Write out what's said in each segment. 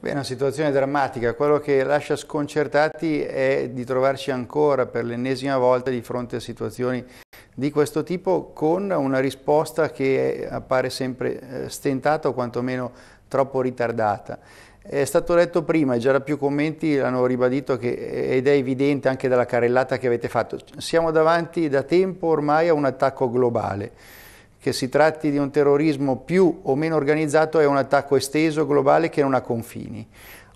è una situazione drammatica, quello che lascia sconcertati è di trovarci ancora per l'ennesima volta di fronte a situazioni di questo tipo con una risposta che appare sempre eh, stentata o quantomeno troppo ritardata. È stato detto prima, e già da più commenti l'hanno ribadito che, eh, ed è evidente anche dalla carrellata che avete fatto, siamo davanti da tempo ormai a un attacco globale che si tratti di un terrorismo più o meno organizzato è un attacco esteso, globale, che non ha confini.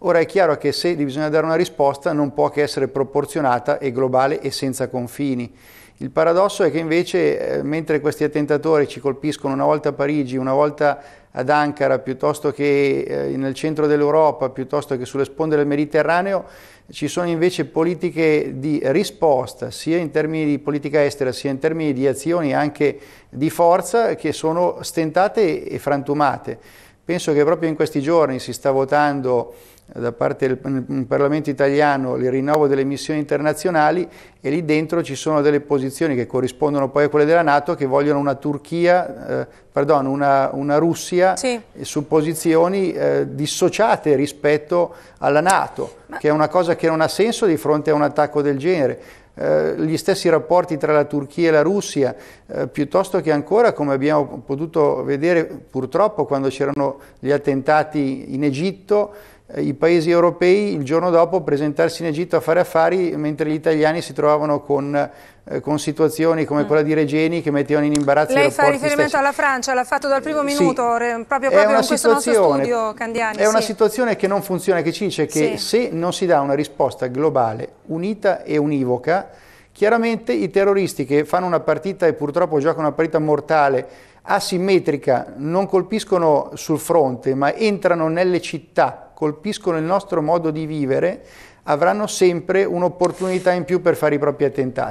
Ora è chiaro che se bisogna dare una risposta non può che essere proporzionata e globale e senza confini. Il paradosso è che invece, eh, mentre questi attentatori ci colpiscono una volta a Parigi, una volta ad Ankara, piuttosto che eh, nel centro dell'Europa, piuttosto che sulle sponde del Mediterraneo, ci sono invece politiche di risposta, sia in termini di politica estera, sia in termini di azioni anche di forza, che sono stentate e frantumate. Penso che proprio in questi giorni si sta votando da parte del Parlamento italiano il rinnovo delle missioni internazionali e lì dentro ci sono delle posizioni che corrispondono poi a quelle della Nato che vogliono una Turchia, eh, pardon, una, una, Russia sì. su posizioni eh, dissociate rispetto alla Nato, Ma... che è una cosa che non ha senso di fronte a un attacco del genere. Eh, gli stessi rapporti tra la Turchia e la Russia, eh, piuttosto che ancora come abbiamo potuto vedere purtroppo quando c'erano gli attentati in Egitto, i paesi europei il giorno dopo presentarsi in Egitto a fare affari mentre gli italiani si trovavano con, eh, con situazioni come mm. quella di Regeni che mettevano in imbarazzo Lei i rapporti Lei fa riferimento stessi. alla Francia, l'ha fatto dal primo minuto, sì. re, proprio, proprio in questo nostro studio Candiani. È sì. una situazione che non funziona, che ci dice che sì. se non si dà una risposta globale, unita e univoca, chiaramente i terroristi che fanno una partita e purtroppo giocano una partita mortale asimmetrica, non colpiscono sul fronte ma entrano nelle città colpiscono il nostro modo di vivere, avranno sempre un'opportunità in più per fare i propri attentati.